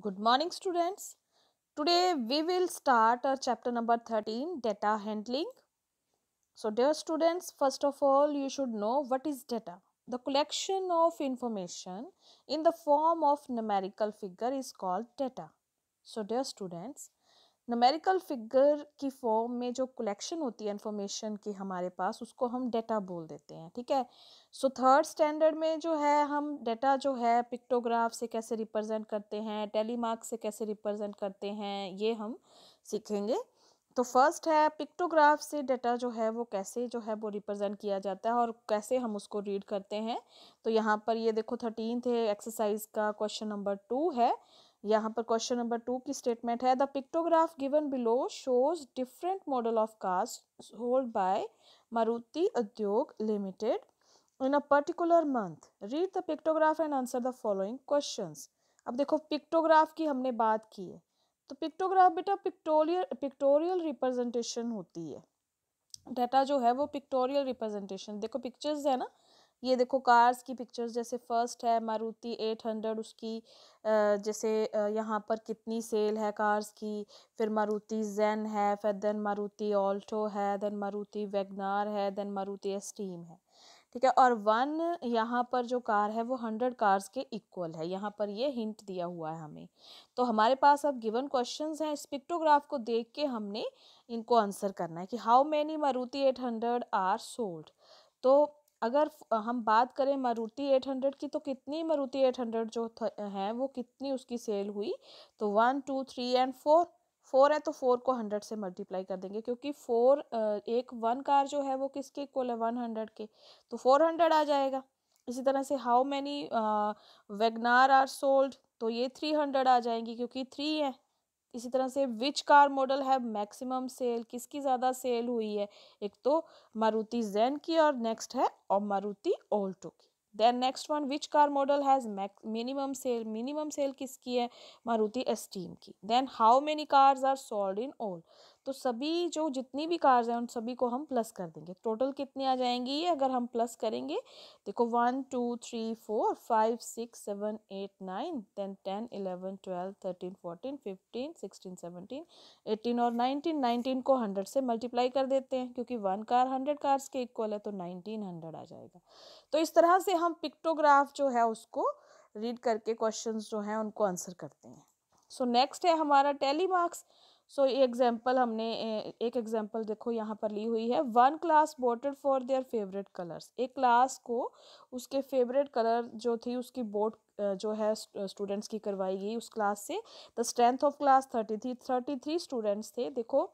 Good morning, students. Today we will start our uh, chapter number 13 data handling. So, dear students, first of all, you should know what is data. The collection of information in the form of numerical figure is called data. So, dear students, numerical figure की form में जो collection होती है information की हमारे पास उसको हम data बोल देते हैं ठीक है सो थर्ड स्टैंडर्ड में जो है हम डेटा जो है पिक्टोग्राफ से कैसे रिप्रेजेंट करते हैं टेलीमार्क से कैसे रिप्रेजेंट करते हैं ये हम सीखेंगे तो फर्स्ट है पिक्टोग्राफ से डेटा जो है वो कैसे जो है वो रिप्रेजेंट किया जाता है और कैसे हम उसको रीड करते हैं तो यहाँ पर ये देखो थर्टीन थे एक्सरसाइज का क्वेश्चन नंबर टू है यहाँ पर क्वेश्चन नंबर टू की स्टेटमेंट है the pictograph given below shows different model of cars hold by Maruti Udyog limited in a particular month read the pictograph and answer the following question अब देखो pictograph की हमने बात की है तो पिक्टोग्राफ बेटा पिक्टोरियल पिक्टोरियल रिप्रेजेंटेशन होती है डेटा जो है वो पिक्टोरियल रिप्रेजेंटेशन देखो पिक्चर्स है ना ये देखो कार्स की पिक्चर्स जैसे फर्स्ट है मारुति एट हंड्रेड उसकी जैसे यहाँ पर कितनी सेल है कार्स की फिर मारुति जैन है फिर देन मारुति ऑल्टो है देन मारुति वेगनार है देन मारुति एस्टीम है ठीक है और वन यहाँ पर जो कार है वो हंड्रेड कार्स के इक्वल है यहाँ पर ये हिंट दिया हुआ है हमें तो हमारे पास अब गिवन क्वेश्चंस हैं इस पिक्टोग्राफ को देख के हमने इनको आंसर करना है कि how many Maruti eight hundred are sold तो अगर हम बात करें मारुति एट हंड्रेड की तो कितनी मारुति एट हंड्रेड जो है वो कितनी उसकी सेल हुई तो one two three and four four है तो फोर को हंड्रेड से मल्टीप्लाई कर देंगे क्योंकि फोर एक वन कार जो है वो किसके इक्वल है वन हंड्रेड के तो फोर हंड्रेड आ जाएगा इसी तरह से how many WagonR are sold तो ये थ्री हंड्रेड आ जाएंगी क्योंकि थ्री है इसी तरह से विच कार मॉडल है मैक्सिमम सेल किसकी ज़्यादा सेल हुई है एक तो मारुति जैन की और नेक्स्ट है और मारुति ओल्टो की then next one which car model has minimum sale minimum sale किसकी है मारुति एस्टीम की then how many cars are sold in all तो सभी जो जितनी भी कार्स हैं उन सभी को हम प्लस कर देंगे टोटल कितनी आ जाएंगी अगर हम प्लस करेंगे देखो one two three four five six seven eight nine ten ten eleven twelve thirteen fourteen fifteen sixteen seventeen eighteen और नाइनटीन नाइनटीन को हंड्रेड से मल्टीप्लाई कर देते हैं क्योंकि वन कार हंड्रेड कार्स के इक्वल है तो नाइनटीन हंड्रेड आ जाएगा तो इस तरह से हम पिक्टोग्राफ जो है उसको रीड करके क्वेश्चंस जो हैं उनको आंसर करते हैं सो so, नेक्स्ट है हमारा टेली मार्क्स सो ये एग्जाम्पल हमने एक एग्जाम्पल देखो यहाँ पर ली हुई है one class voted for their favourite colours एक क्लास को उसके फेवरेट कलर जो थी उसकी बोट जो है स्टूडेंट्स की करवाई गई उस क्लास से the strength of class thirty थी थर्टी थ्री स्टूडेंट्स थे देखो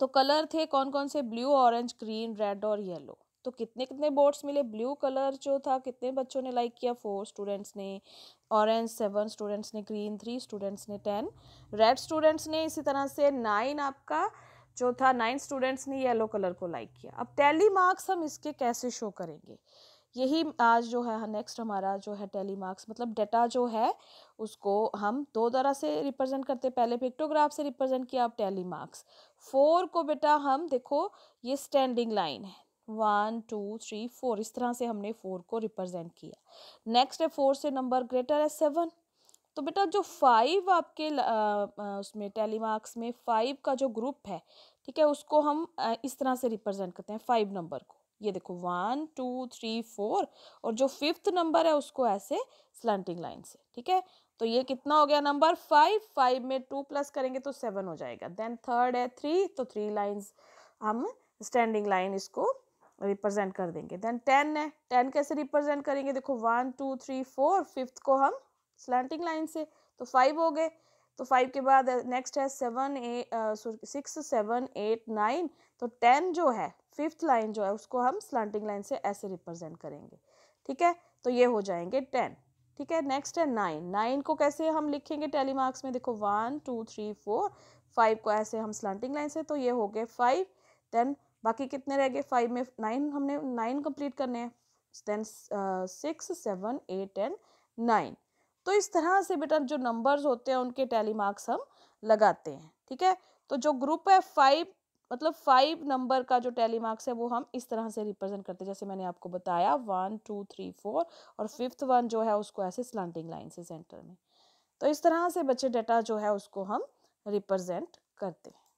तो कलर थे कौन कौन से ब्लू ऑरेंज ग्रीन रेड और येलो तो कितने कितने बोर्ड्स मिले ब्लू कलर जो था कितने बच्चों ने लाइक किया फोर स्टूडेंट्स ने ऑरेंज सेवन स्टूडेंट्स ने ग्रीन थ्री स्टूडेंट्स ने टेन रेड स्टूडेंट्स ने इसी तरह से नाइन आपका जो था नाइन स्टूडेंट्स ने येलो कलर को लाइक किया अब टैली मार्क्स हम इसके कैसे शो करेंगे यही आज जो है नेक्स्ट हमारा जो है टेली मार्क्स मतलब डेटा जो है उसको हम दो तरह से रिप्रेजेंट करते हैं पहले पिक्टोग्राफ से रिप्रेजेंट किया अब टेली मार्क्स फोर को बेटा हम देखो ये स्टैंडिंग लाइन है वन टू थ्री फोर इस तरह से हमने फोर को रिप्रेजेंट किया नेक्स्ट है फोर से नंबर ग्रेटर है सेवन तो बेटा जो फाइव आपके उसमें टेली मार्क्स में फाइव का जो ग्रुप है ठीक है उसको हम इस तरह से रिप्रेजेंट करते हैं फाइव नंबर को ये देखो वन टू थ्री फोर और जो फिफ्थ नंबर है उसको ऐसे स्लंटिंग लाइन से ठीक है तो ये कितना हो गया नंबर फाइव फाइव में टू प्लस करेंगे तो सेवन हो जाएगा देन थर्ड है थ्री तो थ्री लाइन्स हम स्टैंडिंग लाइन इसको रिप्रेजेंट कर देंगे देन टेन है टेन कैसे रिप्रेजेंट करेंगे देखो one two three four fifth को हम स्लैंटिंग लाइन से तो फाइव हो गए तो फाइव के बाद नेक्स्ट uh, है seven eight six seven eight nine तो टेन जो है फिफ्थ लाइन जो है उसको हम स्लैंटिंग लाइन से ऐसे रिप्रेजेंट करेंगे ठीक है तो ये हो जाएंगे टेन ठीक है नेक्स्ट है नाइन नाइन को कैसे हम लिखेंगे टेली मार्क्स में देखो one two three four five को ऐसे हम स्लैंटिंग लाइन से तो ये हो गए फाइव देन बाकी कितने रह गए फाइव में नाइन हमने नाइन कंप्लीट करने हैं then six seven eight and nine तो इस तरह से बेटा जो नंबर्स होते हैं उनके टैली मार्क्स हम लगाते हैं ठीक है तो जो ग्रुप है फाइव मतलब फाइव नंबर का जो टैली मार्क्स है वो हम इस तरह से रिप्रेजेंट करते हैं जैसे मैंने आपको बताया वन टू थ्री फोर और फिफ्थ वन जो है उसको ऐसे स्लांटिंग लाइन से सेंटर में तो इस तरह से बच्चे डाटा जो है उसको हम रिप्रेजेंट करते हैं